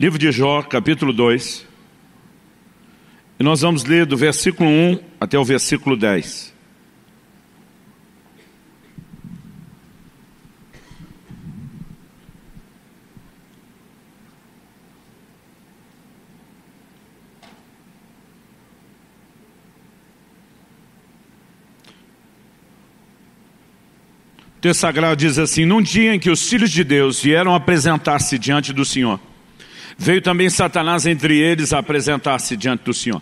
Livro de Jó, capítulo 2. E nós vamos ler do versículo 1 até o versículo 10. O texto sagrado diz assim: Num dia em que os filhos de Deus vieram apresentar-se diante do Senhor, Veio também Satanás entre eles apresentar-se diante do Senhor.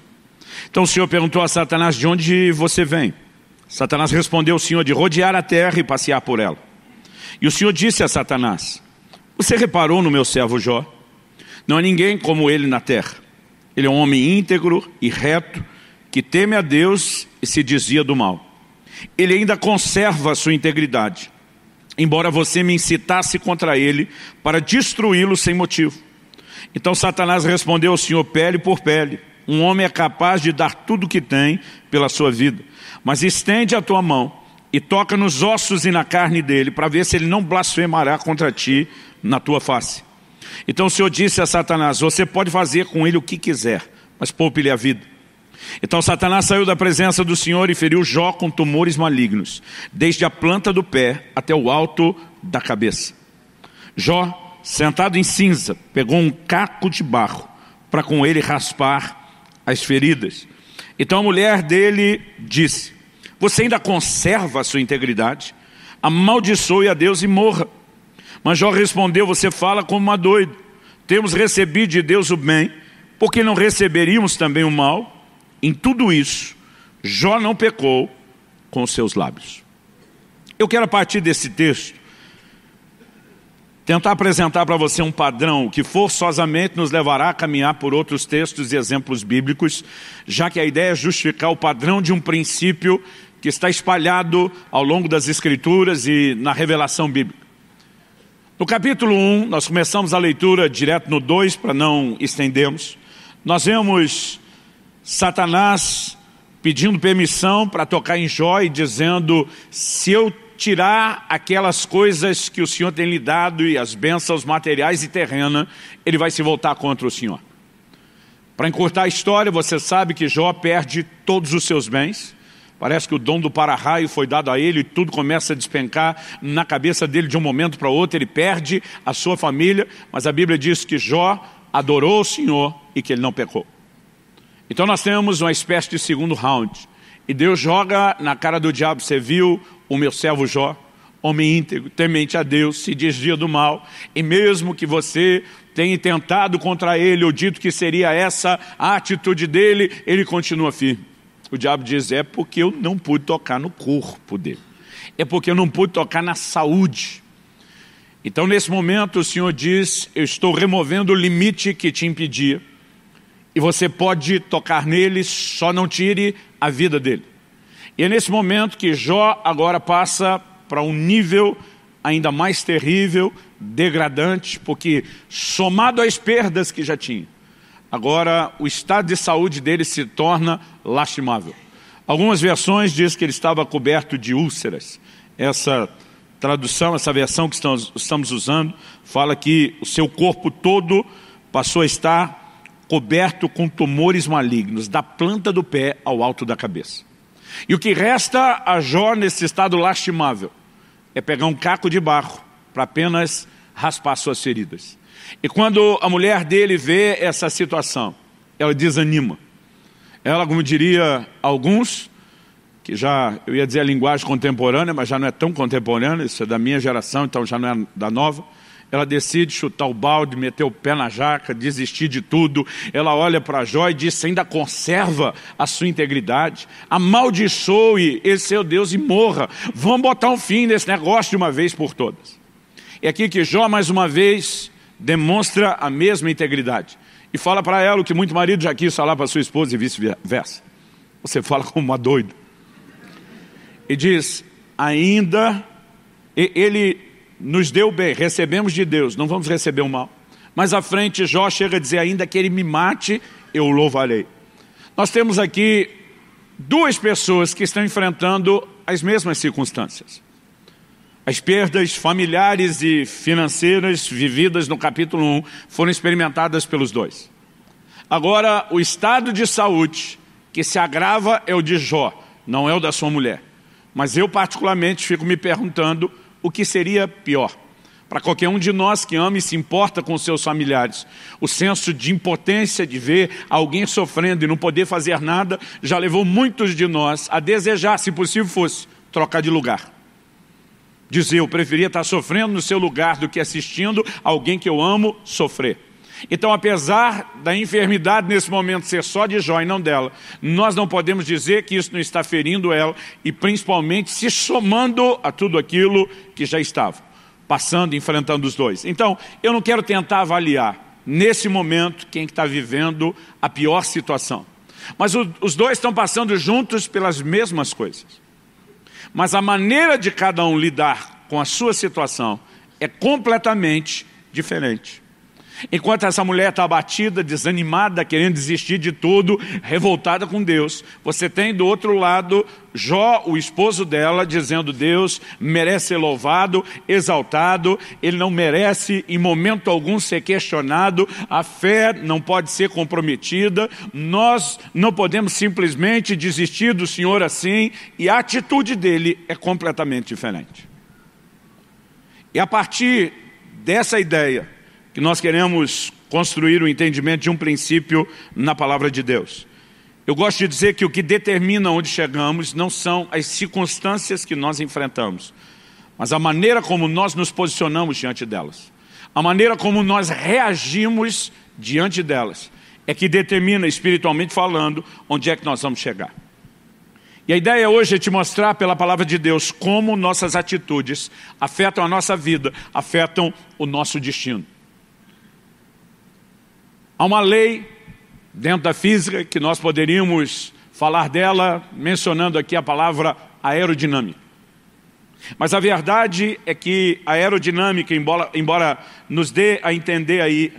Então o Senhor perguntou a Satanás: De onde você vem? Satanás respondeu ao Senhor de rodear a terra e passear por ela. E o Senhor disse a Satanás: Você reparou no meu servo Jó? Não há ninguém como ele na terra. Ele é um homem íntegro e reto, que teme a Deus e se dizia do mal. Ele ainda conserva a sua integridade, embora você me incitasse contra ele para destruí-lo sem motivo. Então Satanás respondeu ao Senhor pele por pele. Um homem é capaz de dar tudo o que tem pela sua vida. Mas estende a tua mão e toca nos ossos e na carne dele, para ver se ele não blasfemará contra ti na tua face. Então o Senhor disse a Satanás: Você pode fazer com ele o que quiser, mas poupe-lhe a vida. Então Satanás saiu da presença do Senhor e feriu Jó com tumores malignos, desde a planta do pé até o alto da cabeça. Jó sentado em cinza, pegou um caco de barro para com ele raspar as feridas. Então a mulher dele disse: Você ainda conserva a sua integridade? Amaldiçoe a Deus e morra. Mas Jó respondeu: Você fala como uma doida. Temos recebido de Deus o bem, porque não receberíamos também o mal? Em tudo isso, Jó não pecou com os seus lábios. Eu quero, a partir desse texto, tentar apresentar para você um padrão que forçosamente nos levará a caminhar por outros textos e exemplos bíblicos, já que a ideia é justificar o padrão de um princípio que está espalhado ao longo das Escrituras e na revelação bíblica. No capítulo 1, nós começamos a leitura direto no 2, para não estendermos. Nós vemos Satanás pedindo permissão para tocar em Jó e dizendo: Se eu tirar aquelas coisas que o Senhor tem lhe dado e as bênçãos materiais e terrena, ele vai se voltar contra o Senhor. Para encurtar a história, você sabe que Jó perde todos os seus bens, Parece que o dom do para-raio foi dado a ele e tudo começa a despencar na cabeça dele de um momento para outro. Ele perde a sua família, mas a Bíblia diz que Jó adorou o Senhor e que ele não pecou. Então nós temos uma espécie de segundo round. E Deus joga na cara do diabo, você viu o meu servo Jó, homem íntegro, temente a Deus, se desvia do mal, e mesmo que você tenha tentado contra ele, ou dito que seria essa a atitude dele, ele continua firme. O diabo diz: é porque eu não pude tocar no corpo dele, é porque eu não pude tocar na saúde. Então, nesse momento, o Senhor diz: Eu estou removendo o limite que te impedia, e você pode tocar nele, só não tire a vida dele. E é nesse momento que Jó agora passa para um nível ainda mais terrível, degradante, porque somado às perdas que já tinha, agora o estado de saúde dele se torna lastimável. Algumas versões diz que ele estava coberto de úlceras. Essa tradução, essa versão que estamos usando, fala que o seu corpo todo passou a estar coberto com tumores malignos, da planta do pé ao alto da cabeça. E o que resta a Jó nesse estado lastimável é pegar um caco de barro para apenas raspar suas feridas. E quando a mulher dele vê essa situação, ela desanima. Ela, como diria alguns, que já, eu ia dizer a linguagem contemporânea, mas já não é tão contemporânea, isso é da minha geração, então já não é da nova. Ela decide chutar o balde, meter o pé na jaca, desistir de tudo. Ela olha para Jó e diz: ainda conserva a sua integridade? Amaldiçoe esse seu Deus e morra. Vamos botar um fim nesse negócio de uma vez por todas. É aqui que Jó, mais uma vez, demonstra a mesma integridade. E fala para ela o que muito marido já quis falar para sua esposa e vice-versa. Você fala como uma doida. E diz: Ainda. Ele nos deu bem, recebemos de Deus, não vamos receber o mal. Mas à frente, Jó chega a dizer: ainda que ele me mate, eu o louvarei. Nós temos aqui duas pessoas que estão enfrentando as mesmas circunstâncias. As perdas familiares e financeiras vividas no capítulo 1 foram experimentadas pelos dois. Agora, o estado de saúde que se agrava é o de Jó, não é o da sua mulher. Mas eu, particularmente, fico me perguntando o que seria pior. Para qualquer um de nós que ama e se importa com seus familiares, o senso de impotência de ver alguém sofrendo e não poder fazer nada já levou muitos de nós a desejar, se possível fosse, trocar de lugar. Dizer, eu preferia estar sofrendo no seu lugar do que assistindo alguém que eu amo sofrer. Então, apesar da enfermidade nesse momento ser só de Jó e não dela, nós não podemos dizer que isso não está ferindo ela e principalmente se somando a tudo aquilo que já estava, passando, enfrentando os dois. Então, eu não quero tentar avaliar nesse momento quem está vivendo a pior situação. Mas o, os dois estão passando juntos pelas mesmas coisas. Mas a maneira de cada um lidar com a sua situação é completamente diferente. Enquanto essa mulher está abatida, desanimada, querendo desistir de tudo, revoltada com Deus, você tem do outro lado Jó, o esposo dela, dizendo: Deus merece ser louvado, exaltado, ele não merece em momento algum ser questionado, a fé não pode ser comprometida, nós não podemos simplesmente desistir do Senhor assim, e a atitude dele é completamente diferente. E a partir dessa ideia, que nós queremos construir o entendimento de um princípio na palavra de Deus. Eu gosto de dizer que o que determina onde chegamos não são as circunstâncias que nós enfrentamos, mas a maneira como nós nos posicionamos diante delas. A maneira como nós reagimos diante delas é que determina, espiritualmente falando, onde é que nós vamos chegar. E a ideia hoje é te mostrar pela palavra de Deus como nossas atitudes afetam a nossa vida, afetam o nosso destino. Há uma lei dentro da física que nós poderíamos falar dela mencionando aqui a palavra aerodinâmica. Mas a verdade é que a aerodinâmica, embora, embora nos dê a entender aí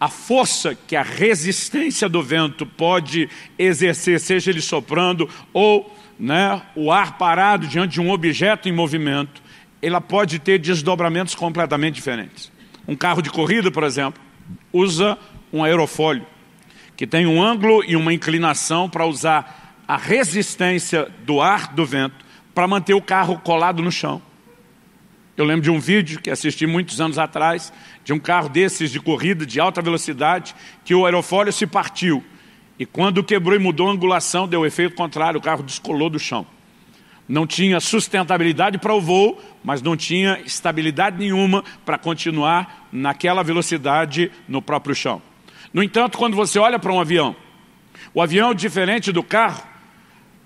a força que a resistência do vento pode exercer, seja ele soprando ou né, o ar parado diante de um objeto em movimento, ela pode ter desdobramentos completamente diferentes. Um carro de corrida, por exemplo, usa um aerofólio, que tem um ângulo e uma inclinação para usar a resistência do ar, do vento, para manter o carro colado no chão. Eu lembro de um vídeo que assisti muitos anos atrás, de um carro desses de corrida de alta velocidade, que o aerofólio se partiu. E quando quebrou e mudou a angulação, deu o efeito contrário, o carro descolou do chão. Não tinha sustentabilidade para o voo, mas não tinha estabilidade nenhuma para continuar naquela velocidade no próprio chão. No entanto, quando você olha para um avião, o avião, é diferente do carro,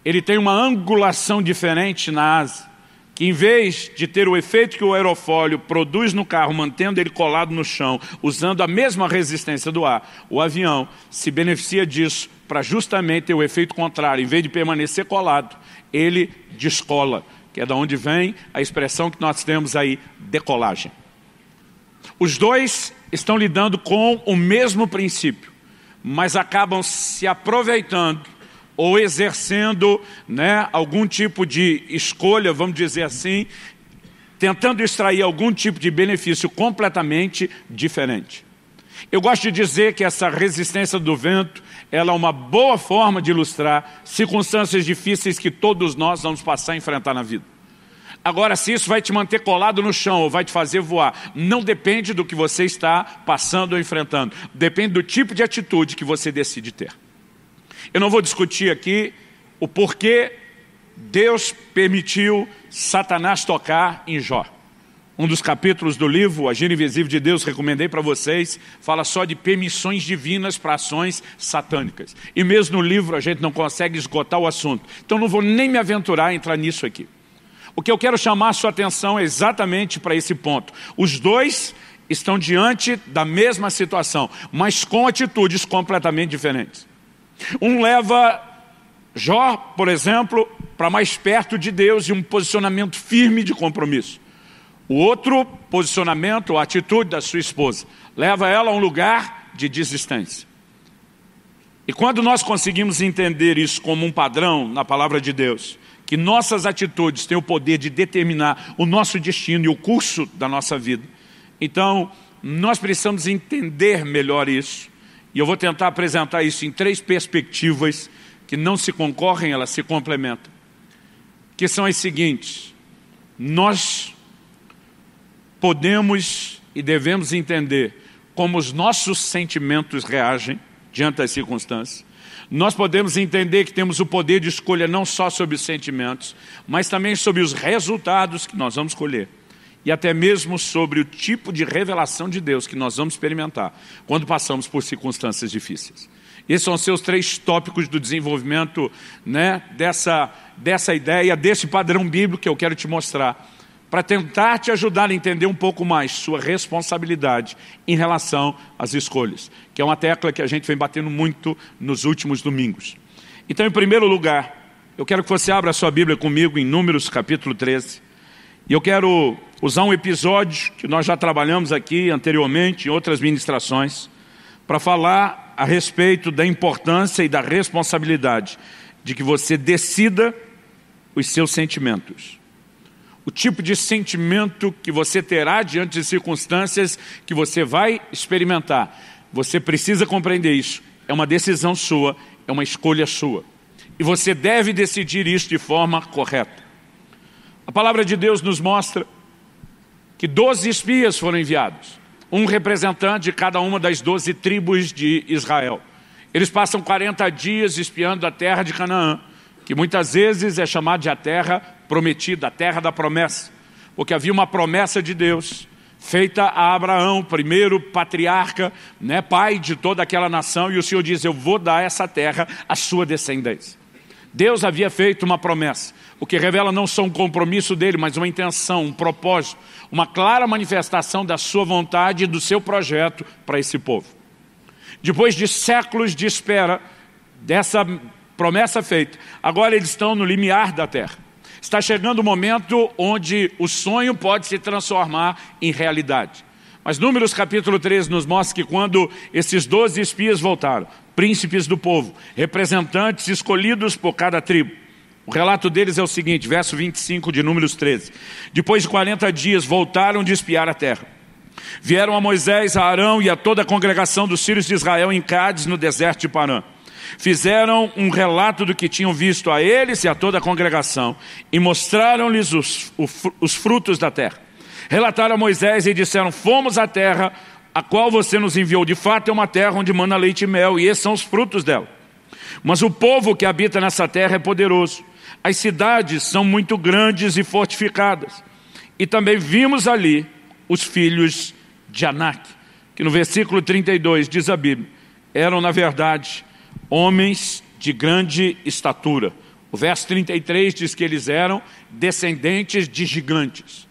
ele tem uma angulação diferente na asa, que em vez de ter o efeito que o aerofólio produz no carro, mantendo ele colado no chão, usando a mesma resistência do ar, o avião se beneficia disso para justamente ter o efeito contrário. Em vez de permanecer colado, ele descola, que é da onde vem a expressão que nós temos aí, decolagem. Os dois estão lidando com o mesmo princípio, mas acabam se aproveitando ou exercendo né, algum tipo de escolha, vamos dizer assim, tentando extrair algum tipo de benefício completamente diferente. Eu gosto de dizer que essa resistência do vento ela é uma boa forma de ilustrar circunstâncias difíceis que todos nós vamos passar a enfrentar na vida. Agora, se isso vai te manter colado no chão ou vai te fazer voar, não depende do que você está passando ou enfrentando, depende do tipo de atitude que você decide ter. Eu não vou discutir aqui o porquê Deus permitiu Satanás tocar em Jó. Um dos capítulos do livro, Agir Invisível de Deus, recomendei para vocês, fala só de permissões divinas para ações satânicas. E mesmo no livro a gente não consegue esgotar o assunto. Então não vou nem me aventurar a entrar nisso aqui. O que eu quero chamar a sua atenção é exatamente para esse ponto. Os dois estão diante da mesma situação, mas com atitudes completamente diferentes. Um leva Jó, por exemplo, para mais perto de Deus e um posicionamento firme de compromisso. O outro posicionamento, a atitude da sua esposa, leva ela a um lugar de desistência. E quando nós conseguimos entender isso como um padrão na palavra de Deus, que nossas atitudes têm o poder de determinar o nosso destino e o curso da nossa vida. Então, nós precisamos entender melhor isso. E eu vou tentar apresentar isso em três perspectivas que não se concorrem, elas se complementam. Que são as seguintes. Nós podemos e devemos entender como os nossos sentimentos reagem diante das circunstâncias. Nós podemos entender que temos o poder de escolha não só sobre os sentimentos, mas também sobre os resultados que nós vamos colher. E até mesmo sobre o tipo de revelação de Deus que nós vamos experimentar quando passamos por circunstâncias difíceis. Esses são os seus três tópicos do desenvolvimento né, dessa, dessa ideia, desse padrão bíblico que eu quero te mostrar para tentar te ajudar a entender um pouco mais sua responsabilidade em relação às escolhas, que é uma tecla que a gente vem batendo muito nos últimos domingos. Então, em primeiro lugar, eu quero que você abra a sua Bíblia comigo em Números capítulo 13. E eu quero usar um episódio que nós já trabalhamos aqui anteriormente em outras ministrações para falar a respeito da importância e da responsabilidade de que você decida os seus sentimentos o tipo de sentimento que você terá diante de circunstâncias que você vai experimentar. Você precisa compreender isso. É uma decisão sua, é uma escolha sua. E você deve decidir isso de forma correta. A palavra de Deus nos mostra que doze espias foram enviados, um representante de cada uma das doze tribos de Israel. Eles passam 40 dias espiando a terra de Canaã, que muitas vezes é chamada de a terra prometida, a terra da promessa, porque havia uma promessa de Deus feita a Abraão, primeiro patriarca, né, pai de toda aquela nação, e o Senhor diz: Eu vou dar essa terra à sua descendência. Deus havia feito uma promessa, o que revela não só um compromisso dele, mas uma intenção, um propósito, uma clara manifestação da sua vontade e do seu projeto para esse povo. Depois de séculos de espera dessa promessa feita, agora eles estão no limiar da terra Está chegando o momento onde o sonho pode se transformar em realidade. Mas Números capítulo 13 nos mostra que quando esses 12 espias voltaram, príncipes do povo, representantes escolhidos por cada tribo, o relato deles é o seguinte, verso 25 de Números 13. Depois de 40 dias voltaram de espiar a terra. Vieram a Moisés, a Arão e a toda a congregação dos filhos de Israel em Cádiz, no deserto de Parã. Fizeram um relato do que tinham visto a eles e a toda a congregação, e mostraram-lhes os, os frutos da terra. Relataram a Moisés e disseram: Fomos à terra a qual você nos enviou. De fato, é uma terra onde mana leite e mel, e esses são os frutos dela. Mas o povo que habita nessa terra é poderoso. As cidades são muito grandes e fortificadas. E também vimos ali os filhos de Anak, que no versículo 32 diz a Bíblia, eram na verdade homens de grande estatura. O verso 33 diz que eles eram descendentes de gigantes.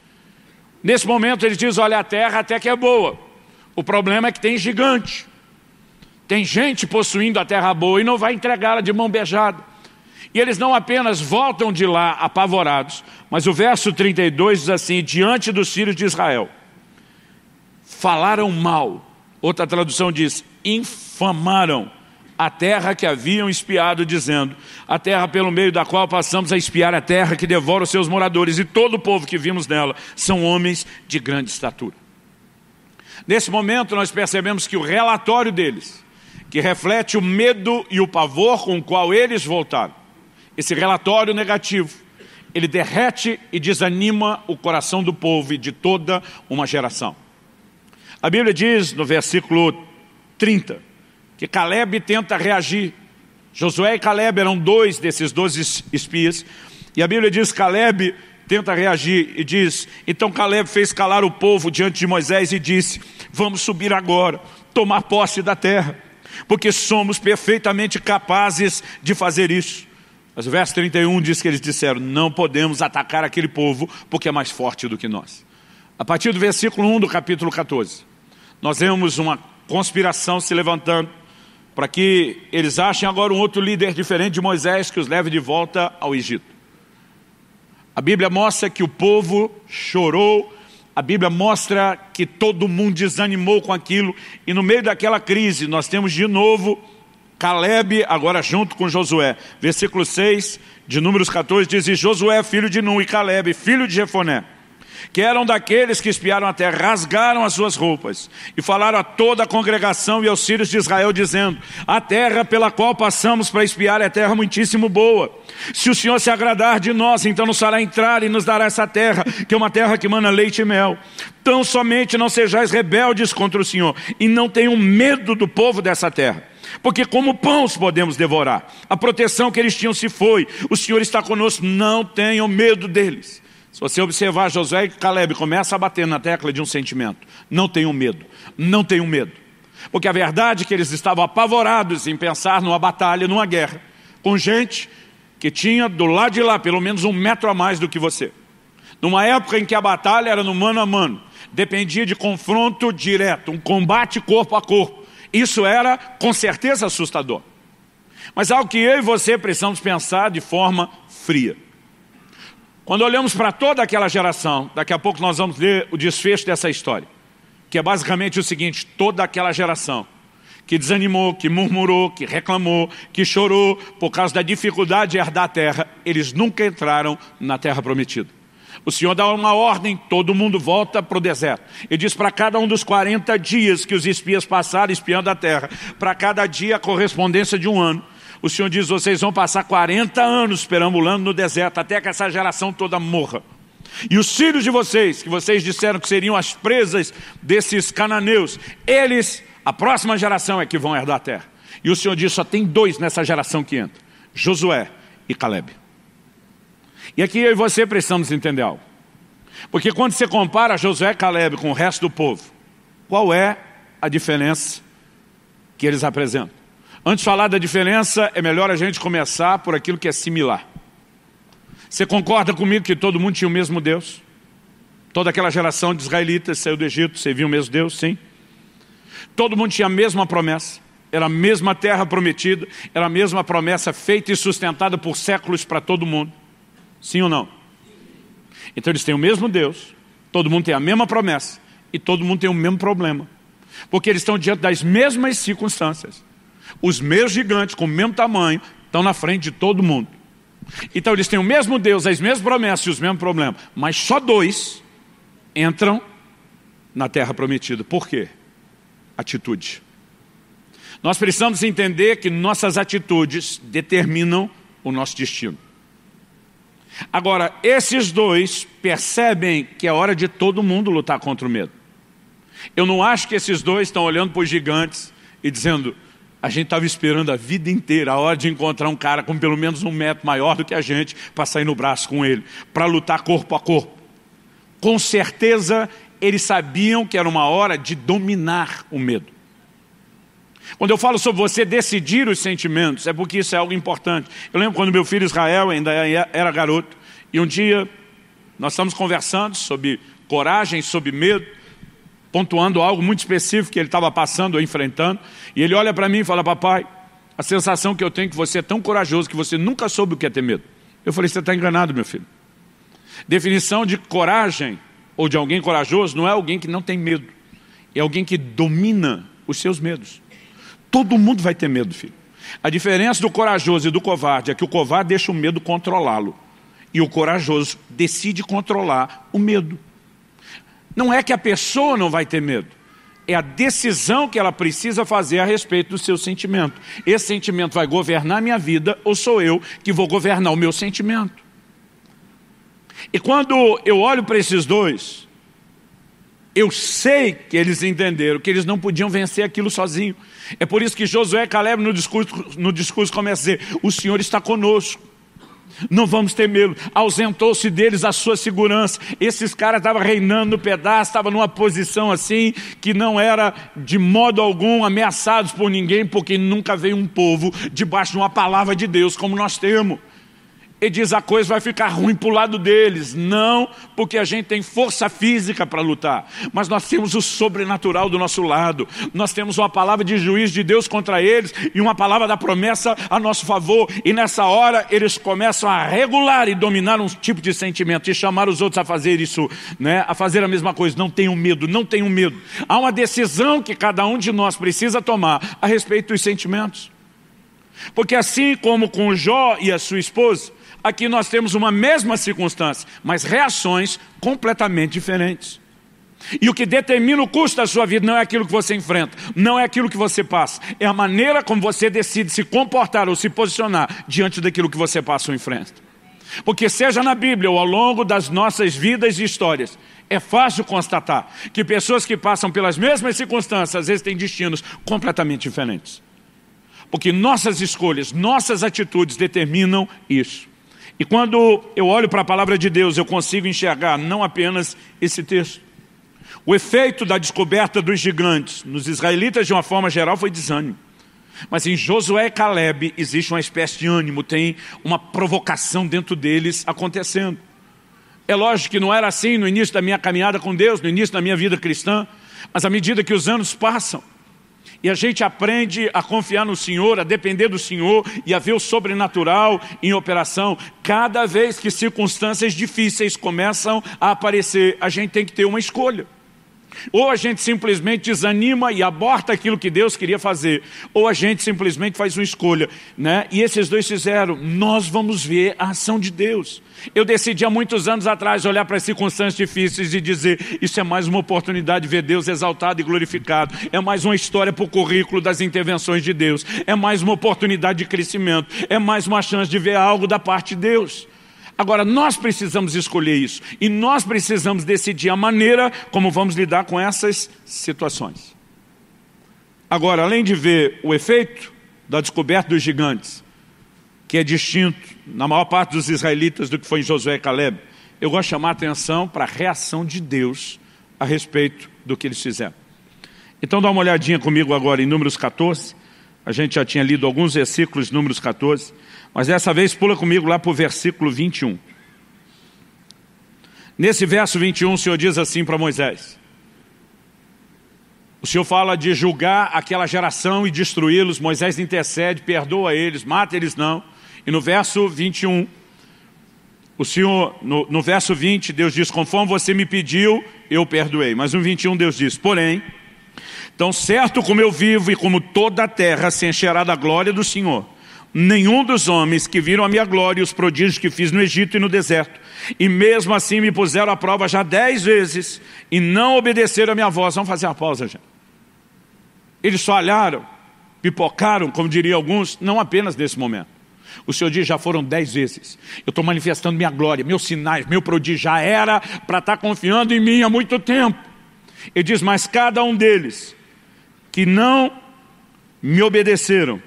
Nesse momento ele diz, olha, a terra até que é boa. O problema é que tem gigante. Tem gente possuindo a terra boa e não vai entregá-la de mão beijada. E eles não apenas voltam de lá apavorados, mas o verso 32 diz assim, diante dos filhos de Israel, falaram mal. Outra tradução diz, infamaram a terra que haviam espiado, dizendo: A terra pelo meio da qual passamos a espiar a terra que devora os seus moradores, e todo o povo que vimos nela são homens de grande estatura. Nesse momento, nós percebemos que o relatório deles, que reflete o medo e o pavor com o qual eles voltaram, esse relatório negativo, ele derrete e desanima o coração do povo e de toda uma geração. A Bíblia diz no versículo 30, que Caleb tenta reagir. Josué e Caleb eram dois desses doze espias. E a Bíblia diz: Caleb tenta reagir e diz: Então Caleb fez calar o povo diante de Moisés e disse: Vamos subir agora, tomar posse da terra, porque somos perfeitamente capazes de fazer isso. Mas o verso 31 diz que eles disseram: Não podemos atacar aquele povo, porque é mais forte do que nós. A partir do versículo 1 do capítulo 14, nós vemos uma conspiração se levantando para que eles achem agora um outro líder diferente de Moisés que os leve de volta ao Egito. A Bíblia mostra que o povo chorou, a Bíblia mostra que todo mundo desanimou com aquilo, e no meio daquela crise nós temos de novo Caleb, agora junto com Josué. Versículo 6 de Números 14 diz: E Josué, filho de Nun, e Caleb, filho de Jefoné que eram daqueles que espiaram a terra, rasgaram as suas roupas e falaram a toda a congregação e aos filhos de Israel, dizendo: A terra pela qual passamos para espiar é terra muitíssimo boa. Se o Senhor se agradar de nós, então nos fará entrar e nos dará essa terra, que é uma terra que mana leite e mel. Tão somente não sejais rebeldes contra o Senhor e não tenham medo do povo dessa terra porque como pão os podemos devorar. A proteção que eles tinham se foi. O Senhor está conosco, não tenham medo deles. Se você observar Josué e Caleb, começa a bater na tecla de um sentimento. Não tenham medo, não tenham medo. Porque a verdade é que eles estavam apavorados em pensar numa batalha, numa guerra, com gente que tinha do lado de lá pelo menos um metro a mais do que você. Numa época em que a batalha era no mano a mano, dependia de confronto direto, um combate corpo a corpo. Isso era com certeza assustador. Mas algo que eu e você precisamos pensar de forma fria. Quando olhamos para toda aquela geração, daqui a pouco nós vamos ler o desfecho dessa história, que é basicamente o seguinte, toda aquela geração que desanimou, que murmurou, que reclamou, que chorou por causa da dificuldade de herdar a terra, eles nunca entraram na terra prometida. O Senhor dá uma ordem, todo mundo volta para o deserto. Ele diz para cada um dos 40 dias que os espias passaram espiando a terra, para cada dia a correspondência de um ano o Senhor diz: vocês vão passar 40 anos perambulando no deserto, até que essa geração toda morra. E os filhos de vocês, que vocês disseram que seriam as presas desses cananeus, eles, a próxima geração é que vão herdar a terra. E o Senhor diz: só tem dois nessa geração que entra: Josué e Caleb. E aqui eu e você precisamos entender algo. Porque quando você compara Josué e Caleb com o resto do povo, qual é a diferença que eles apresentam? Antes de falar da diferença, é melhor a gente começar por aquilo que é similar. Você concorda comigo que todo mundo tinha o mesmo Deus? Toda aquela geração de israelitas saiu do Egito, serviu o mesmo Deus, sim. Todo mundo tinha a mesma promessa, era a mesma terra prometida, era a mesma promessa feita e sustentada por séculos para todo mundo. Sim ou não? Então eles têm o mesmo Deus, todo mundo tem a mesma promessa e todo mundo tem o mesmo problema. Porque eles estão diante das mesmas circunstâncias. Os meus gigantes, com o mesmo tamanho, estão na frente de todo mundo. Então eles têm o mesmo Deus, as mesmas promessas e os mesmos problemas, mas só dois entram na terra prometida. Por quê? Atitude. Nós precisamos entender que nossas atitudes determinam o nosso destino. Agora, esses dois percebem que é hora de todo mundo lutar contra o medo. Eu não acho que esses dois estão olhando para os gigantes e dizendo: a gente estava esperando a vida inteira a hora de encontrar um cara com pelo menos um metro maior do que a gente para sair no braço com ele, para lutar corpo a corpo. Com certeza eles sabiam que era uma hora de dominar o medo. Quando eu falo sobre você decidir os sentimentos, é porque isso é algo importante. Eu lembro quando meu filho Israel ainda é, era garoto, e um dia nós estamos conversando sobre coragem, sobre medo, pontuando algo muito específico que ele estava passando ou enfrentando, e ele olha para mim e fala, papai, a sensação que eu tenho é que você é tão corajoso que você nunca soube o que é ter medo. Eu falei, você está enganado, meu filho. Definição de coragem, ou de alguém corajoso, não é alguém que não tem medo, é alguém que domina os seus medos. Todo mundo vai ter medo, filho. A diferença do corajoso e do covarde é que o covarde deixa o medo controlá-lo, e o corajoso decide controlar o medo. Não é que a pessoa não vai ter medo, é a decisão que ela precisa fazer a respeito do seu sentimento. Esse sentimento vai governar a minha vida ou sou eu que vou governar o meu sentimento? E quando eu olho para esses dois, eu sei que eles entenderam que eles não podiam vencer aquilo sozinho. É por isso que Josué e Caleb no discurso, no discurso começa a dizer: O Senhor está conosco não vamos temê-lo. Ausentou-se deles a sua segurança. Esses caras estavam reinando no pedaço, estavam numa posição assim, que não era de modo algum ameaçados por ninguém, porque nunca veio um povo debaixo de uma palavra de Deus como nós temos e diz a coisa vai ficar ruim para o lado deles. Não, porque a gente tem força física para lutar, mas nós temos o sobrenatural do nosso lado, nós temos uma palavra de juízo de Deus contra eles e uma palavra da promessa a nosso favor. E nessa hora eles começam a regular e dominar um tipo de sentimento e chamar os outros a fazer isso, né? a fazer a mesma coisa. Não tenham medo, não tenham medo. Há uma decisão que cada um de nós precisa tomar a respeito dos sentimentos. Porque assim como com Jó e a sua esposa, Aqui nós temos uma mesma circunstância, mas reações completamente diferentes. E o que determina o custo da sua vida não é aquilo que você enfrenta, não é aquilo que você passa, é a maneira como você decide se comportar ou se posicionar diante daquilo que você passa ou enfrenta. Porque, seja na Bíblia ou ao longo das nossas vidas e histórias, é fácil constatar que pessoas que passam pelas mesmas circunstâncias às vezes têm destinos completamente diferentes. Porque nossas escolhas, nossas atitudes determinam isso. E quando eu olho para a palavra de Deus, eu consigo enxergar não apenas esse texto. O efeito da descoberta dos gigantes nos israelitas, de uma forma geral, foi desânimo. Mas em Josué e Caleb existe uma espécie de ânimo, tem uma provocação dentro deles acontecendo. É lógico que não era assim no início da minha caminhada com Deus, no início da minha vida cristã, mas à medida que os anos passam, e a gente aprende a confiar no Senhor, a depender do Senhor e a ver o sobrenatural em operação. Cada vez que circunstâncias difíceis começam a aparecer, a gente tem que ter uma escolha. Ou a gente simplesmente desanima e aborta aquilo que Deus queria fazer, ou a gente simplesmente faz uma escolha, né? E esses dois fizeram, nós vamos ver a ação de Deus. Eu decidi há muitos anos atrás olhar para as circunstâncias difíceis e dizer: isso é mais uma oportunidade de ver Deus exaltado e glorificado, é mais uma história para o currículo das intervenções de Deus, é mais uma oportunidade de crescimento, é mais uma chance de ver algo da parte de Deus. Agora, nós precisamos escolher isso e nós precisamos decidir a maneira como vamos lidar com essas situações. Agora, além de ver o efeito da descoberta dos gigantes, que é distinto na maior parte dos israelitas do que foi em Josué e Caleb, eu gosto de chamar a atenção para a reação de Deus a respeito do que eles fizeram. Então dá uma olhadinha comigo agora em Números 14, a gente já tinha lido alguns versículos de Números 14, mas dessa vez pula comigo lá para o versículo 21. Nesse verso 21 o Senhor diz assim para Moisés. O Senhor fala de julgar aquela geração e destruí-los. Moisés intercede, perdoa eles, mata eles não. E no verso 21, o Senhor, no, no verso 20, Deus diz, conforme você me pediu, eu perdoei. Mas no 21 Deus diz, porém, tão certo como eu vivo e como toda a terra se encherá da glória do Senhor nenhum dos homens que viram a minha glória e os prodígios que fiz no Egito e no deserto, e mesmo assim me puseram à prova já dez vezes, e não obedeceram a minha voz. Vamos fazer a pausa já. Eles falharam, pipocaram, como diriam alguns, não apenas nesse momento. O Senhor diz, já foram dez vezes. Eu estou manifestando minha glória, meus sinais, meu prodígio. Já era para estar tá confiando em mim há muito tempo. Ele diz, mas cada um deles que não me obedeceram,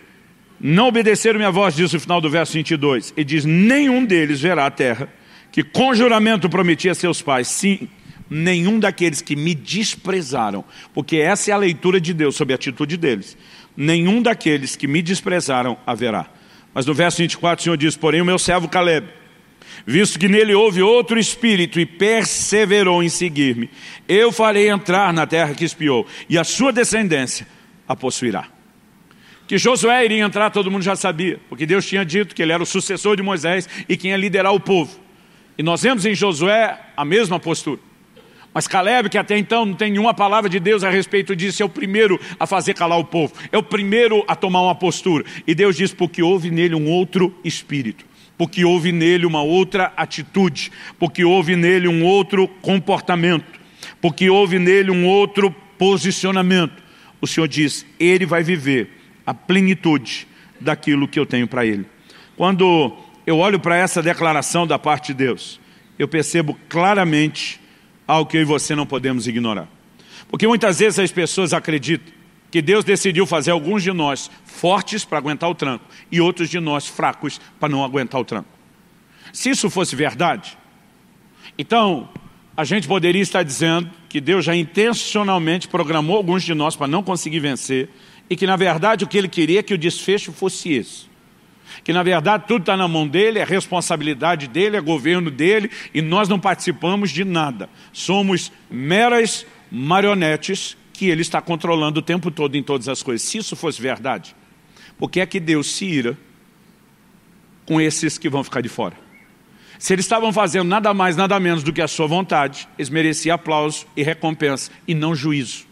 não obedeceram minha voz, diz o final do verso 22, e diz, nenhum deles verá a terra, que com juramento prometi a seus pais, sim, nenhum daqueles que me desprezaram, porque essa é a leitura de Deus sobre a atitude deles, nenhum daqueles que me desprezaram haverá. Mas no verso 24 o Senhor diz, porém o meu servo Caleb, visto que nele houve outro espírito e perseverou em seguir-me, eu farei entrar na terra que espiou, e a sua descendência a possuirá que Josué iria entrar, todo mundo já sabia, porque Deus tinha dito que ele era o sucessor de Moisés e quem ia liderar o povo. E nós vemos em Josué a mesma postura. Mas Caleb, que até então não tem nenhuma palavra de Deus a respeito disso, é o primeiro a fazer calar o povo, é o primeiro a tomar uma postura. E Deus diz: porque houve nele um outro espírito, porque houve nele uma outra atitude, porque houve nele um outro comportamento, porque houve nele um outro posicionamento. O Senhor diz: ele vai viver a plenitude daquilo que eu tenho para Ele. Quando eu olho para essa declaração da parte de Deus, eu percebo claramente algo que eu e você não podemos ignorar. Porque muitas vezes as pessoas acreditam que Deus decidiu fazer alguns de nós fortes para aguentar o tranco e outros de nós fracos para não aguentar o tranco. Se isso fosse verdade, então a gente poderia estar dizendo que Deus já intencionalmente programou alguns de nós para não conseguir vencer e que na verdade o que ele queria é que o desfecho fosse esse. Que na verdade tudo está na mão dele, é responsabilidade dele, é governo dele e nós não participamos de nada. Somos meras marionetes que ele está controlando o tempo todo em todas as coisas. Se isso fosse verdade, por que é que Deus se ira com esses que vão ficar de fora? Se eles estavam fazendo nada mais, nada menos do que a sua vontade, eles mereciam aplauso e recompensa e não juízo.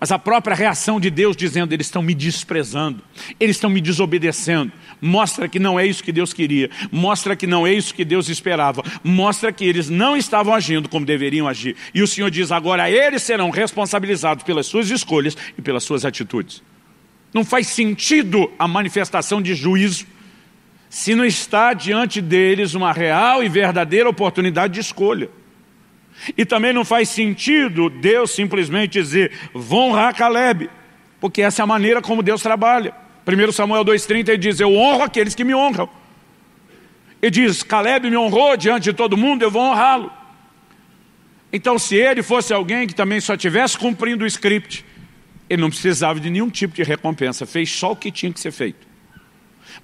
Mas a própria reação de Deus dizendo: eles estão me desprezando, eles estão me desobedecendo, mostra que não é isso que Deus queria, mostra que não é isso que Deus esperava, mostra que eles não estavam agindo como deveriam agir. E o Senhor diz: agora eles serão responsabilizados pelas suas escolhas e pelas suas atitudes. Não faz sentido a manifestação de juízo se não está diante deles uma real e verdadeira oportunidade de escolha. E também não faz sentido Deus simplesmente dizer, vão honrar Caleb, porque essa é a maneira como Deus trabalha. 1 Samuel 2,30 diz, eu honro aqueles que me honram. Ele diz, Caleb me honrou diante de todo mundo, eu vou honrá-lo. Então se ele fosse alguém que também só tivesse cumprindo o script, ele não precisava de nenhum tipo de recompensa, fez só o que tinha que ser feito.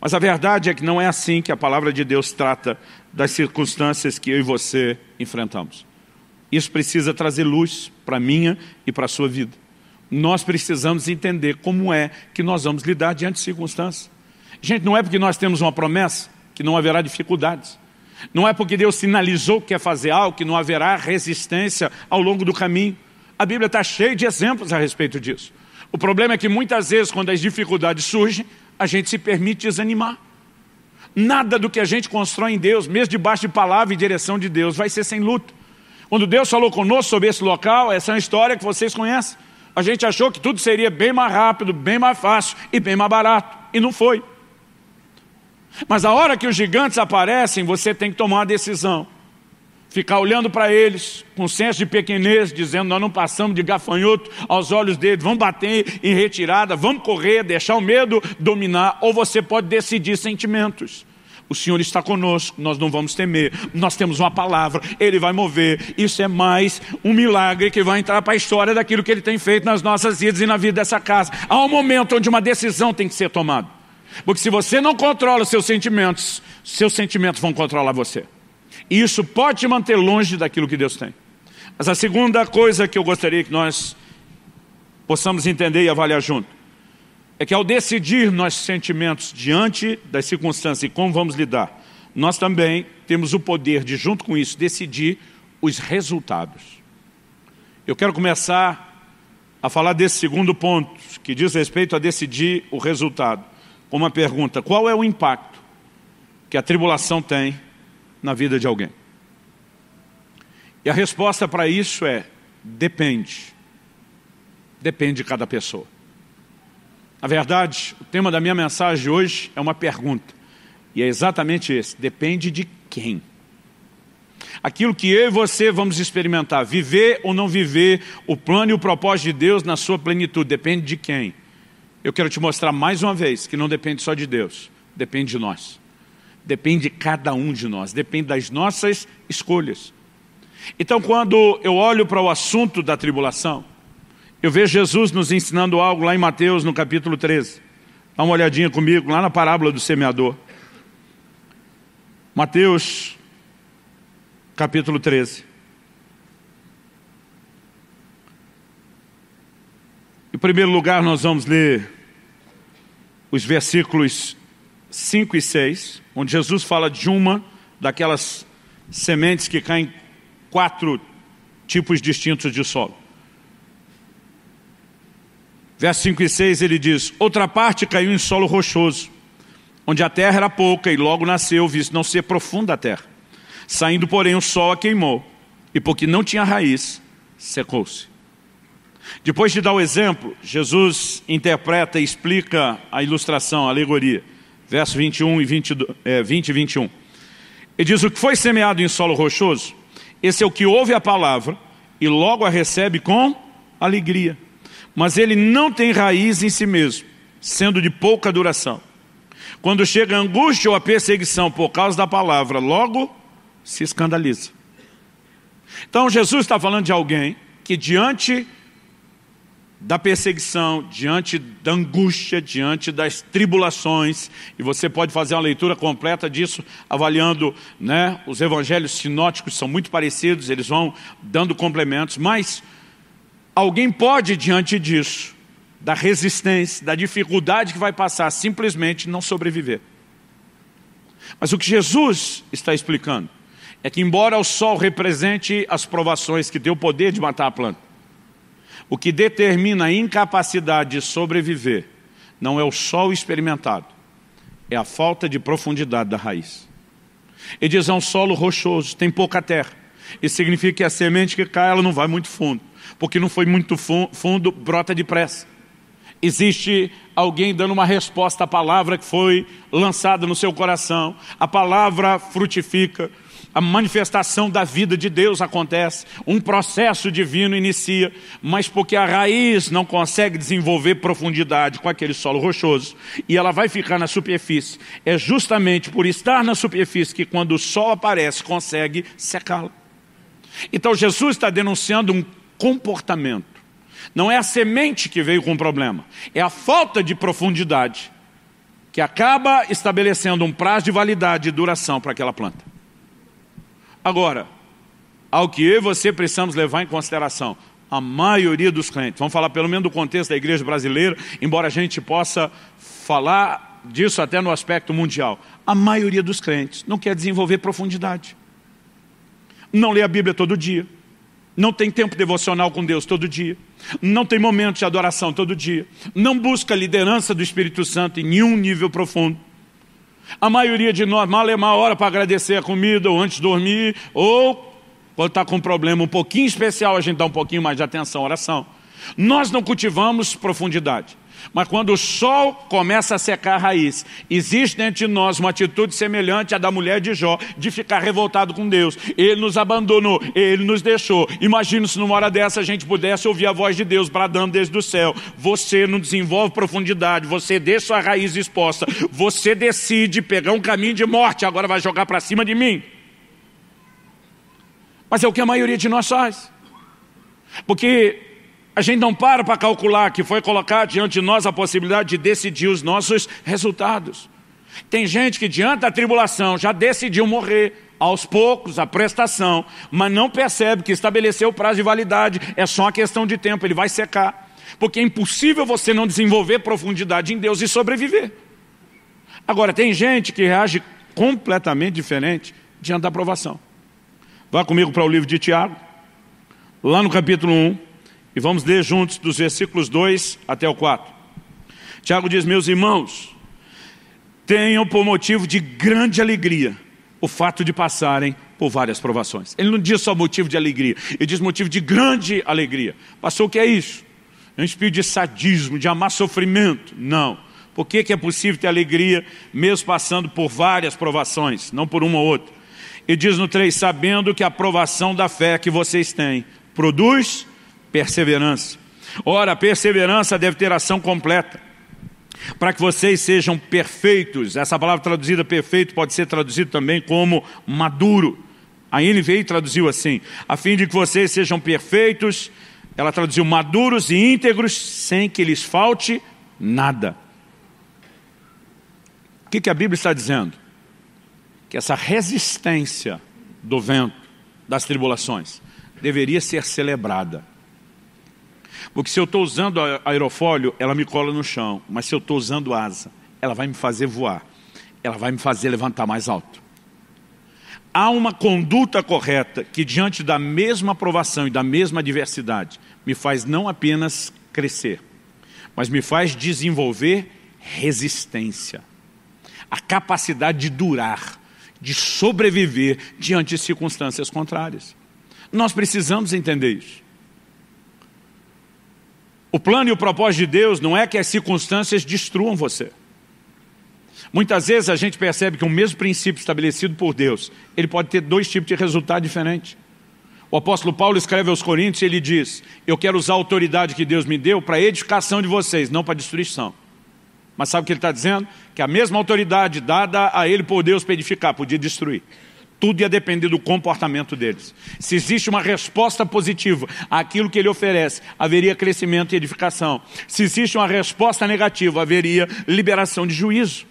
Mas a verdade é que não é assim que a palavra de Deus trata das circunstâncias que eu e você enfrentamos. Isso precisa trazer luz para a minha e para a sua vida. Nós precisamos entender como é que nós vamos lidar diante de circunstâncias. Gente, não é porque nós temos uma promessa que não haverá dificuldades. Não é porque Deus sinalizou que quer fazer algo que não haverá resistência ao longo do caminho. A Bíblia está cheia de exemplos a respeito disso. O problema é que muitas vezes, quando as dificuldades surgem, a gente se permite desanimar. Nada do que a gente constrói em Deus, mesmo debaixo de palavra e direção de Deus, vai ser sem luto. Quando Deus falou conosco sobre esse local, essa é uma história que vocês conhecem. A gente achou que tudo seria bem mais rápido, bem mais fácil e bem mais barato. E não foi. Mas a hora que os gigantes aparecem, você tem que tomar uma decisão. Ficar olhando para eles, com senso de pequenez, dizendo: Nós não passamos de gafanhoto aos olhos deles, vamos bater em retirada, vamos correr, deixar o medo dominar. Ou você pode decidir sentimentos. O Senhor está conosco, nós não vamos temer. Nós temos uma palavra, Ele vai mover. Isso é mais um milagre que vai entrar para a história daquilo que Ele tem feito nas nossas vidas e na vida dessa casa. Há um momento onde uma decisão tem que ser tomada. Porque se você não controla os seus sentimentos, seus sentimentos vão controlar você. E isso pode te manter longe daquilo que Deus tem. Mas a segunda coisa que eu gostaria que nós possamos entender e avaliar junto é que ao decidir nossos sentimentos diante das circunstâncias e como vamos lidar, nós também temos o poder de, junto com isso, decidir os resultados. Eu quero começar a falar desse segundo ponto, que diz respeito a decidir o resultado, com uma pergunta: qual é o impacto que a tribulação tem na vida de alguém? E a resposta para isso é: depende. Depende de cada pessoa. Na verdade, o tema da minha mensagem hoje é uma pergunta. E é exatamente esse: depende de quem? Aquilo que eu e você vamos experimentar, viver ou não viver, o plano e o propósito de Deus na sua plenitude, depende de quem? Eu quero te mostrar mais uma vez que não depende só de Deus, depende de nós. Depende de cada um de nós, depende das nossas escolhas. Então, quando eu olho para o assunto da tribulação, eu vejo Jesus nos ensinando algo lá em Mateus, no capítulo 13. Dá uma olhadinha comigo, lá na parábola do semeador. Mateus, capítulo 13. Em primeiro lugar, nós vamos ler os versículos 5 e 6, onde Jesus fala de uma daquelas sementes que caem quatro tipos distintos de solo. Versos 5 e 6 ele diz: Outra parte caiu em solo rochoso, onde a terra era pouca, e logo nasceu, visto não ser profunda a terra. Saindo, porém, o sol a queimou, e porque não tinha raiz, secou-se. Depois de dar o exemplo, Jesus interpreta e explica a ilustração, a alegoria. Versos 21 e 22, é, 20 e 21. Ele eh, diz: O que foi semeado em solo rochoso, esse é o que ouve a palavra e logo a recebe com alegria mas ele não tem raiz em si mesmo, sendo de pouca duração. Quando chega a angústia ou a perseguição por causa da palavra, logo se escandaliza. Então Jesus está falando de alguém que diante da perseguição, diante da angústia, diante das tribulações, e você pode fazer uma leitura completa disso, avaliando, né, os evangelhos sinóticos são muito parecidos, eles vão dando complementos, mas Alguém pode, diante disso, da resistência, da dificuldade que vai passar, simplesmente não sobreviver. Mas o que Jesus está explicando é que, embora o sol represente as provações que tem o poder de matar a planta, o que determina a incapacidade de sobreviver não é o sol experimentado, é a falta de profundidade da raiz. Ele diz: é um solo rochoso, tem pouca terra. Isso significa que a semente que cai, ela não vai muito fundo porque não foi muito fundo, brota depressa. Existe alguém dando uma resposta à palavra que foi lançada no seu coração, a palavra frutifica, a manifestação da vida de Deus acontece, um processo divino inicia, mas porque a raiz não consegue desenvolver profundidade com aquele solo rochoso e ela vai ficar na superfície, é justamente por estar na superfície que quando o sol aparece consegue secá-la. Então Jesus está denunciando um comportamento. Não é a semente que veio com o problema, é a falta de profundidade que acaba estabelecendo um prazo de validade e duração para aquela planta. Agora, ao que eu e você precisamos levar em consideração, a maioria dos crentes, vamos falar pelo menos do contexto da igreja brasileira, embora a gente possa falar disso até no aspecto mundial, a maioria dos crentes não quer desenvolver profundidade. Não lê a Bíblia todo dia não tem tempo devocional com Deus todo dia. Não tem momento de adoração todo dia. Não busca a liderança do Espírito Santo em nenhum nível profundo. A maioria de nós mal é uma hora para agradecer a comida ou antes de dormir, ou quando está com um problema um pouquinho especial, a gente dá um pouquinho mais de atenção à oração. Nós não cultivamos profundidade. Mas quando o sol começa a secar a raiz, existe dentro de nós uma atitude semelhante à da mulher de Jó, de ficar revoltado com Deus. Ele nos abandonou, ele nos deixou. Imagina se numa hora dessa a gente pudesse ouvir a voz de Deus bradando desde o céu. Você não desenvolve profundidade, você deixa sua raiz exposta, você decide pegar um caminho de morte, agora vai jogar para cima de mim. Mas é o que a maioria de nós faz. Porque a gente não para para calcular que foi colocar diante de nós a possibilidade de decidir os nossos resultados. Tem gente que, diante da tribulação, já decidiu morrer, aos poucos, a prestação, mas não percebe que estabeleceu o prazo de validade, é só uma questão de tempo, ele vai secar. Porque é impossível você não desenvolver profundidade em Deus e sobreviver. Agora, tem gente que reage completamente diferente diante da aprovação. Vá comigo para o livro de Tiago, lá no capítulo 1. E vamos ler juntos dos versículos 2 até o 4. Tiago diz: Meus irmãos, tenham por motivo de grande alegria o fato de passarem por várias provações. Ele não diz só motivo de alegria, ele diz motivo de grande alegria. Passou o que é isso? É um espírito de sadismo, de amar sofrimento? Não. Por que, que é possível ter alegria mesmo passando por várias provações, não por uma ou outra? E diz no 3: sabendo que a provação da fé que vocês têm produz perseverança. Ora, a perseverança deve ter ação completa, para que vocês sejam perfeitos. Essa palavra traduzida perfeito pode ser traduzido também como maduro. A NVI traduziu assim: a fim de que vocês sejam perfeitos, ela traduziu maduros e íntegros, sem que lhes falte nada. O que, que a Bíblia está dizendo? Que essa resistência do vento, das tribulações, deveria ser celebrada porque se eu estou usando aerofólio, ela me cola no chão. Mas se eu estou usando asa, ela vai me fazer voar. Ela vai me fazer levantar mais alto. Há uma conduta correta que, diante da mesma aprovação e da mesma adversidade, me faz não apenas crescer, mas me faz desenvolver resistência, a capacidade de durar, de sobreviver diante de circunstâncias contrárias. Nós precisamos entender isso. O plano e o propósito de Deus não é que as circunstâncias destruam você. Muitas vezes a gente percebe que o mesmo princípio estabelecido por Deus, ele pode ter dois tipos de resultado diferente. O apóstolo Paulo escreve aos Coríntios e ele diz: Eu quero usar a autoridade que Deus me deu para a edificação de vocês, não para a destruição. Mas sabe o que ele está dizendo? Que a mesma autoridade dada a ele por Deus para edificar, podia destruir tudo ia depender do comportamento deles. Se existe uma resposta positiva àquilo que ele oferece, haveria crescimento e edificação. Se existe uma resposta negativa, haveria liberação de juízo.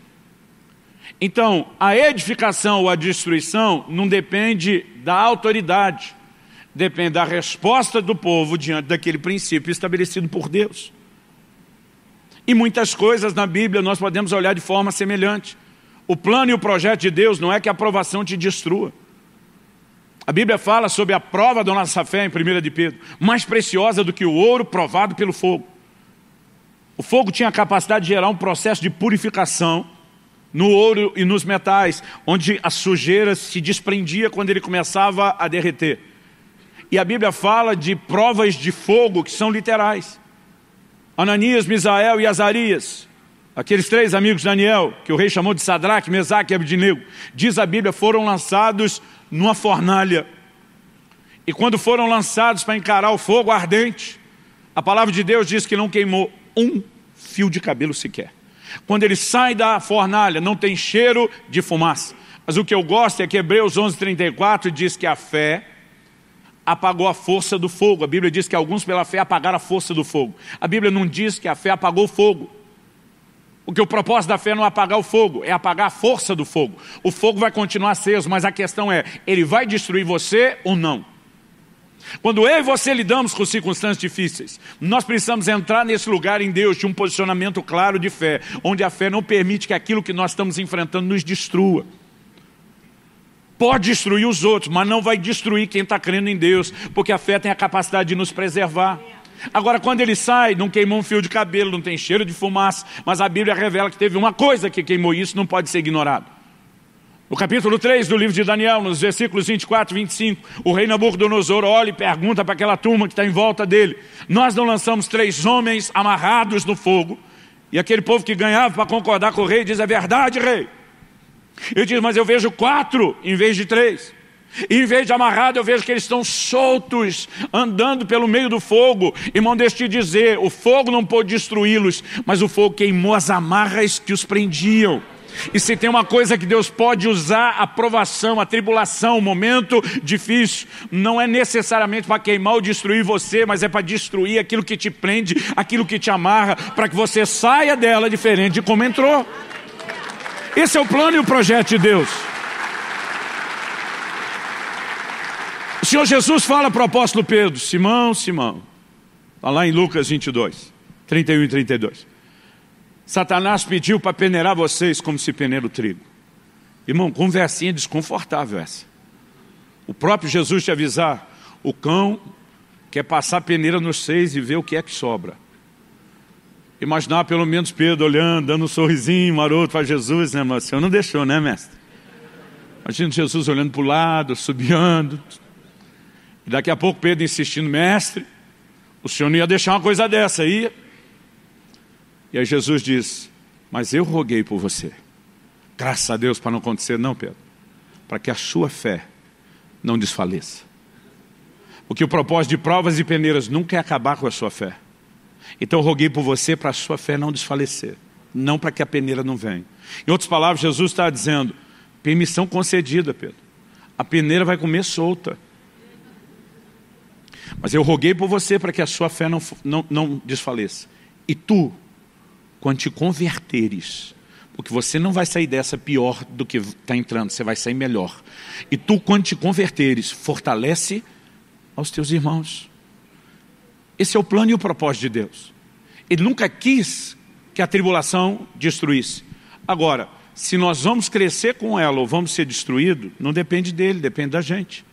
Então, a edificação ou a destruição não depende da autoridade, depende da resposta do povo diante daquele princípio estabelecido por Deus. E muitas coisas na Bíblia nós podemos olhar de forma semelhante. O plano e o projeto de Deus não é que a aprovação te destrua. A Bíblia fala sobre a prova da nossa fé em 1 de Pedro, mais preciosa do que o ouro provado pelo fogo. O fogo tinha a capacidade de gerar um processo de purificação no ouro e nos metais, onde a sujeira se desprendia quando ele começava a derreter. E a Bíblia fala de provas de fogo que são literais. Ananias, Misael e Azarias Aqueles três amigos de Daniel, que o rei chamou de Sadraque, Mesaque e Abednego, diz a Bíblia, foram lançados numa fornalha. E quando foram lançados para encarar o fogo ardente, a palavra de Deus diz que não queimou um fio de cabelo sequer. Quando eles saem da fornalha, não tem cheiro de fumaça. Mas o que eu gosto é que Hebreus 11:34 diz que a fé apagou a força do fogo. A Bíblia diz que alguns pela fé apagaram a força do fogo. A Bíblia não diz que a fé apagou o fogo. Porque o propósito da fé não é apagar o fogo, é apagar a força do fogo. O fogo vai continuar aceso, mas a questão é: ele vai destruir você ou não? Quando eu e você lidamos com circunstâncias difíceis, nós precisamos entrar nesse lugar em Deus de um posicionamento claro de fé, onde a fé não permite que aquilo que nós estamos enfrentando nos destrua. Pode destruir os outros, mas não vai destruir quem está crendo em Deus, porque a fé tem a capacidade de nos preservar. Agora, quando ele sai, não queimou um fio de cabelo, não tem cheiro de fumaça, mas a Bíblia revela que teve uma coisa que queimou isso, não pode ser ignorado. No capítulo 3 do livro de Daniel, nos versículos 24 e 25, o rei Nabucodonosor olha e pergunta para aquela turma que está em volta dele: Nós não lançamos três homens amarrados no fogo? E aquele povo que ganhava para concordar com o rei diz: É verdade, rei. Ele diz: Mas eu vejo quatro em vez de três. Em vez de amarrado, eu vejo que eles estão soltos, andando pelo meio do fogo. Irmão, deixa te dizer: o fogo não pôde destruí-los, mas o fogo queimou as amarras que os prendiam. E se tem uma coisa que Deus pode usar, a provação, a tribulação, o momento difícil, não é necessariamente para queimar ou destruir você, mas é para destruir aquilo que te prende, aquilo que te amarra, para que você saia dela diferente de como entrou. Esse é o plano e o projeto de Deus. O Senhor Jesus fala para o apóstolo Pedro: Simão, Simão, está lá em Lucas 22, 31 e 32. Satanás pediu para peneirar vocês como se peneira o trigo. Irmão, conversinha desconfortável essa. O próprio Jesus te avisar: o cão quer passar peneira nos seis e ver o que é que sobra. Imaginar pelo menos Pedro olhando, dando um sorrisinho maroto para Jesus, né, mas o senhor não deixou, né, mestre? Imagina Jesus olhando para o lado, subiando, daqui a pouco Pedro insistindo, mestre, o senhor não ia deixar uma coisa dessa, aí. E aí Jesus diz: Mas eu roguei por você. Graças a Deus para não acontecer, não, Pedro. Para que a sua fé não desfaleça. Porque o propósito de provas e peneiras nunca é acabar com a sua fé. Então eu roguei por você para a sua fé não desfalecer, não para que a peneira não venha. Em outras palavras, Jesus está dizendo: permissão concedida, Pedro. A peneira vai comer solta mas eu roguei por você para que a sua fé não, não, não desfaleça. E tu, quando te converteres, porque você não vai sair dessa pior do que está entrando, você vai sair melhor. E tu, quando te converteres, fortalece aos teus irmãos. Esse é o plano e o propósito de Deus. Ele nunca quis que a tribulação destruísse. Agora, se nós vamos crescer com ela ou vamos ser destruídos, não depende dele, depende da gente.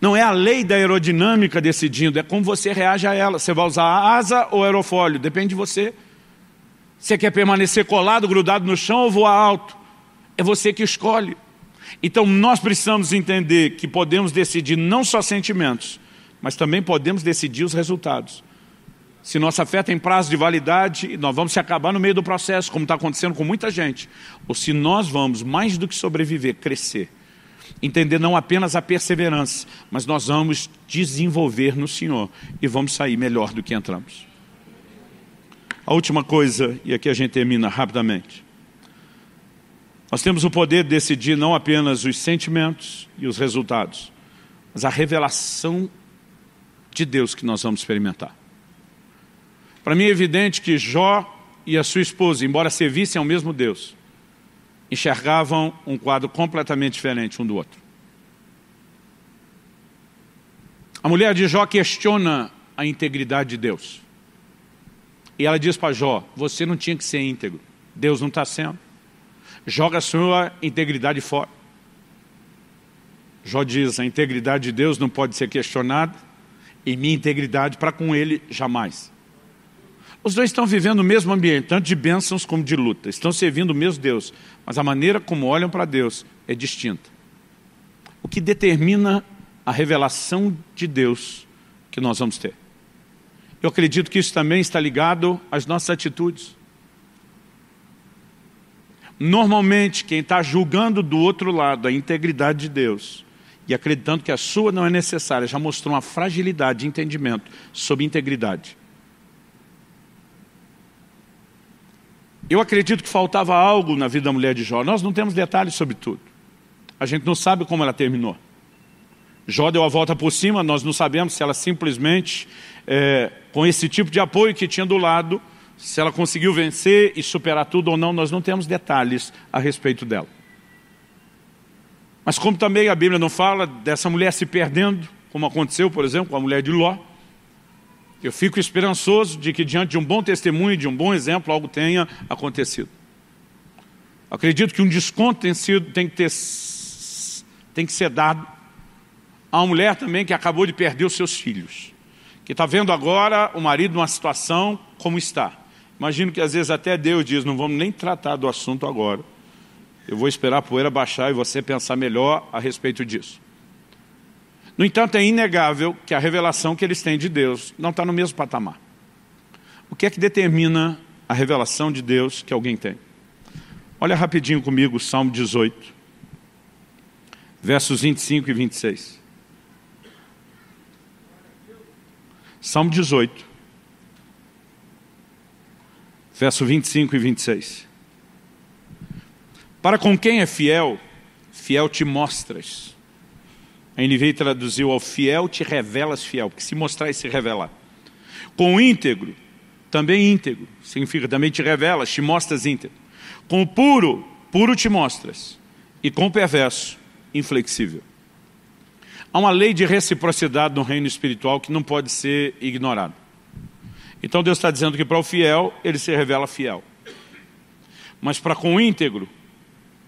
Não é a lei da aerodinâmica decidindo, é como você reage a ela. Você vai usar asa ou aerofólio, depende de você. Você quer permanecer colado, grudado no chão ou voar alto? É você que escolhe. Então nós precisamos entender que podemos decidir não só sentimentos, mas também podemos decidir os resultados. Se nossa fé tem prazo de validade, nós vamos se acabar no meio do processo, como está acontecendo com muita gente. Ou se nós vamos, mais do que sobreviver, crescer entender não apenas a perseverança, mas nós vamos desenvolver no Senhor e vamos sair melhor do que entramos. A última coisa, e aqui a gente termina rapidamente. Nós temos o poder de decidir não apenas os sentimentos e os resultados, mas a revelação de Deus que nós vamos experimentar. Para mim é evidente que Jó e a sua esposa, embora servissem ao mesmo Deus, enxergavam um quadro completamente diferente um do outro. A mulher de Jó questiona a integridade de Deus. E ela diz para Jó, você não tinha que ser íntegro. Deus não está sendo. Joga a sua integridade fora. Jó diz, a integridade de Deus não pode ser questionada e minha integridade para com ele jamais. Os dois estão vivendo o mesmo ambiente, tanto de bênçãos como de luta. Estão servindo o mesmo Deus, mas a maneira como olham para Deus é distinta. O que determina a revelação de Deus que nós vamos ter. Eu acredito que isso também está ligado às nossas atitudes. Normalmente, quem está julgando do outro lado a integridade de Deus e acreditando que a sua não é necessária, já mostrou uma fragilidade de entendimento sobre integridade. Eu acredito que faltava algo na vida da mulher de Jó. Nós não temos detalhes sobre tudo. A gente não sabe como ela terminou. Jó deu a volta por cima, nós não sabemos se ela simplesmente, é, com esse tipo de apoio que tinha do lado, se ela conseguiu vencer e superar tudo ou não, nós não temos detalhes a respeito dela. Mas como também a Bíblia não fala dessa mulher se perdendo, como aconteceu, por exemplo, com a mulher de Ló, eu fico esperançoso de que, diante de um bom testemunho, de um bom exemplo, algo tenha acontecido. Acredito que um desconto tem, sido, tem, que, ter, tem que ser dado a uma mulher também que acabou de perder os seus filhos, que está vendo agora o marido numa situação como está. Imagino que às vezes até Deus diz: não vamos nem tratar do assunto agora. Eu vou esperar a poeira baixar e você pensar melhor a respeito disso. No entanto, é inegável que a revelação que eles têm de Deus não está no mesmo patamar. O que é que determina a revelação de Deus que alguém tem? Olha rapidinho comigo o Salmo 18, versos 25 e 26. Salmo 18, verso 25 e 26. Para com quem é fiel, fiel te mostras a NVI traduziu ao fiel, te revelas fiel, porque se mostrar e se revelar. Com o íntegro, também íntegro, significa também te revelas, te mostras íntegro. Com o puro, puro te mostras. E com o perverso, inflexível. Há uma lei de reciprocidade no reino espiritual que não pode ser ignorada. Então Deus está dizendo que para o fiel, ele se revela fiel. Mas para com o íntegro,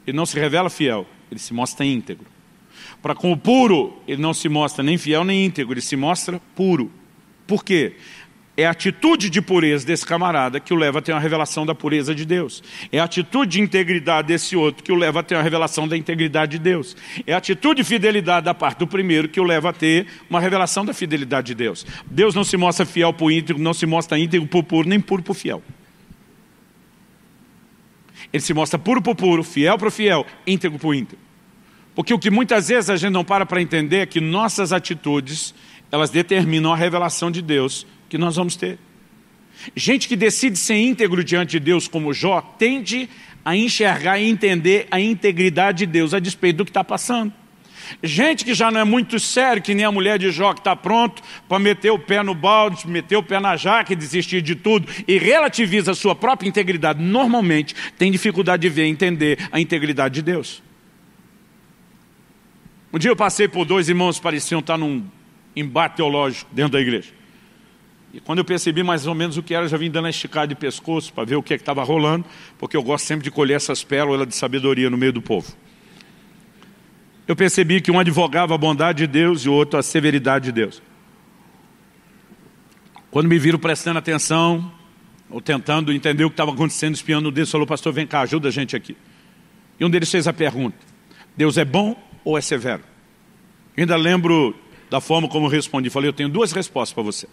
ele não se revela fiel, ele se mostra íntegro. Para com o puro, ele não se mostra nem fiel nem íntegro, ele se mostra puro. Por quê? É a atitude de pureza desse camarada que o leva a ter uma revelação da pureza de Deus. É a atitude de integridade desse outro que o leva a ter uma revelação da integridade de Deus. É a atitude de fidelidade da parte do primeiro que o leva a ter uma revelação da fidelidade de Deus. Deus não se mostra fiel por íntegro, não se mostra íntegro por puro, nem puro por fiel. Ele se mostra puro por puro, fiel para fiel, íntegro por íntegro. Porque o que muitas vezes a gente não para para entender é que nossas atitudes, elas determinam a revelação de Deus que nós vamos ter. Gente que decide ser íntegro diante de Deus, como Jó, tende a enxergar e entender a integridade de Deus a despeito do que está passando. Gente que já não é muito sério, que nem a mulher de Jó, que está pronto para meter o pé no balde, meter o pé na jaca e desistir de tudo, e relativiza a sua própria integridade, normalmente tem dificuldade de ver e entender a integridade de Deus. Um dia eu passei por dois irmãos que pareciam estar num embate teológico dentro da igreja. E quando eu percebi mais ou menos o que era, já vim dando a esticada de pescoço para ver o que é estava rolando, porque eu gosto sempre de colher essas pérolas de sabedoria no meio do povo. Eu percebi que um advogava a bondade de Deus e o outro a severidade de Deus. Quando me viram prestando atenção, ou tentando entender o que estava acontecendo, espiando o Deus, falou, pastor, vem cá, ajuda a gente aqui. E um deles fez a pergunta, Deus é bom ou é severo? Ainda lembro da forma como eu respondi. Falei, eu tenho duas respostas para você.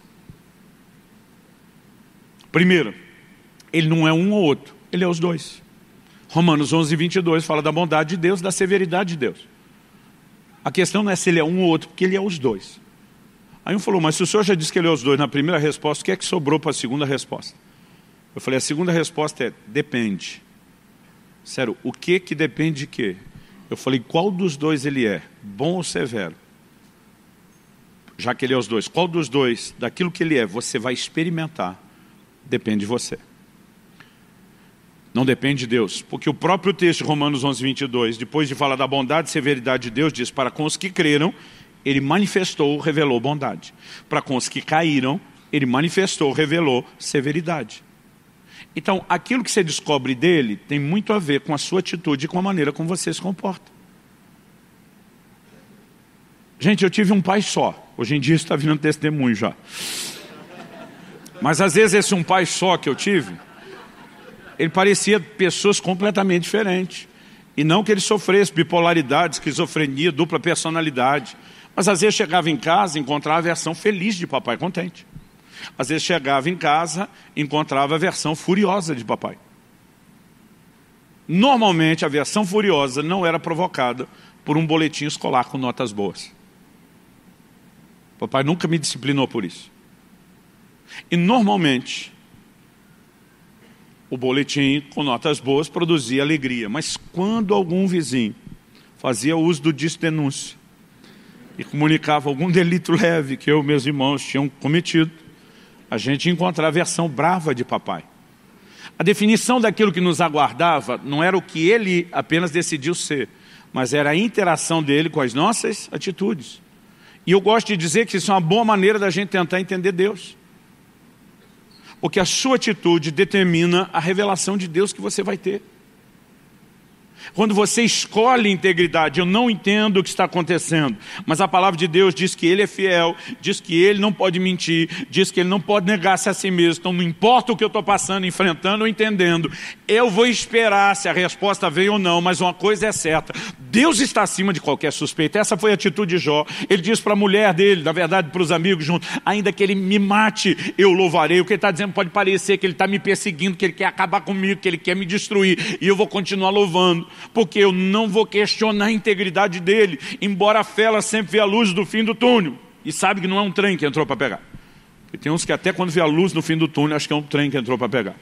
Primeiro, ele não é um ou outro, ele é os dois. Romanos 11, 22 fala da bondade de Deus, da severidade de Deus. A questão não é se ele é um ou outro, porque ele é os dois. Aí um falou, mas se o senhor já disse que ele é os dois na primeira resposta, o que é que sobrou para a segunda resposta? Eu falei, a segunda resposta é, depende. Sério, o que que depende de quê? Eu falei, qual dos dois ele é, bom ou severo? Já que ele é os dois, qual dos dois, daquilo que ele é, você vai experimentar, depende de você. Não depende de Deus, porque o próprio texto, Romanos 11, 22, depois de falar da bondade e severidade de Deus, diz, para com os que creram, ele manifestou, revelou bondade. Para com os que caíram, ele manifestou, revelou severidade. Então, aquilo que você descobre dele tem muito a ver com a sua atitude e com a maneira como você se comporta. Gente, eu tive um pai só. Hoje em dia isso está virando testemunho já. Mas às vezes esse um pai só que eu tive, ele parecia pessoas completamente diferentes. E não que ele sofresse bipolaridade, esquizofrenia, dupla personalidade. Mas às vezes chegava em casa e encontrava a versão feliz de papai contente. Às vezes chegava em casa, encontrava a versão furiosa de papai. Normalmente a versão furiosa não era provocada por um boletim escolar com notas boas. Papai nunca me disciplinou por isso. E normalmente o boletim com notas boas produzia alegria, mas quando algum vizinho fazia uso do denúncia e comunicava algum delito leve que eu e meus irmãos tinham cometido, a gente ia encontrar a versão brava de papai. A definição daquilo que nos aguardava não era o que ele apenas decidiu ser, mas era a interação dele com as nossas atitudes. E eu gosto de dizer que isso é uma boa maneira da gente tentar entender Deus. Porque a sua atitude determina a revelação de Deus que você vai ter. Quando você escolhe integridade, eu não entendo o que está acontecendo, mas a palavra de Deus diz que ele é fiel, diz que ele não pode mentir, diz que ele não pode negar-se a si mesmo. Então, não importa o que eu estou passando, enfrentando ou entendendo, eu vou esperar se a resposta veio ou não, mas uma coisa é certa: Deus está acima de qualquer suspeita. Essa foi a atitude de Jó. Ele diz para a mulher dele, na verdade, para os amigos juntos: ainda que ele me mate, eu louvarei. O que ele está dizendo pode parecer que ele está me perseguindo, que ele quer acabar comigo, que ele quer me destruir, e eu vou continuar louvando porque eu não vou questionar a integridade dele, embora a fela sempre vê a luz do fim do túnel. E sabe que não é um trem que entrou para pegar. E tem uns que até quando vê a luz no fim do túnel, acho que é um trem que entrou para pegar.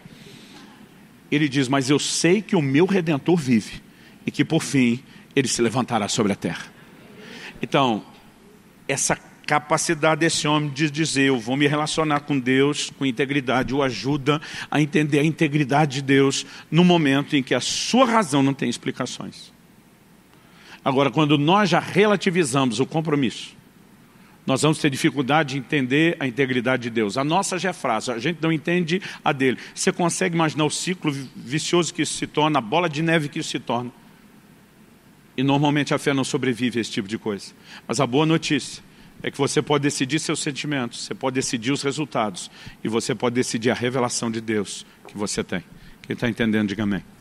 Ele diz, mas eu sei que o meu Redentor vive, e que por fim ele se levantará sobre a terra. Então, essa capacidade desse homem de dizer: Eu vou me relacionar com Deus com integridade, o ajuda a entender a integridade de Deus no momento em que a sua razão não tem explicações. Agora, quando nós já relativizamos o compromisso, nós vamos ter dificuldade de entender a integridade de Deus. A nossa já é frase, a gente não entende a dele. Você consegue imaginar o ciclo vicioso que isso se torna, a bola de neve que isso se torna? E normalmente a fé não sobrevive a esse tipo de coisa. Mas a boa notícia é que você pode decidir seus sentimentos, você pode decidir os resultados e você pode decidir a revelação de Deus que você tem. Quem está entendendo, diga amém.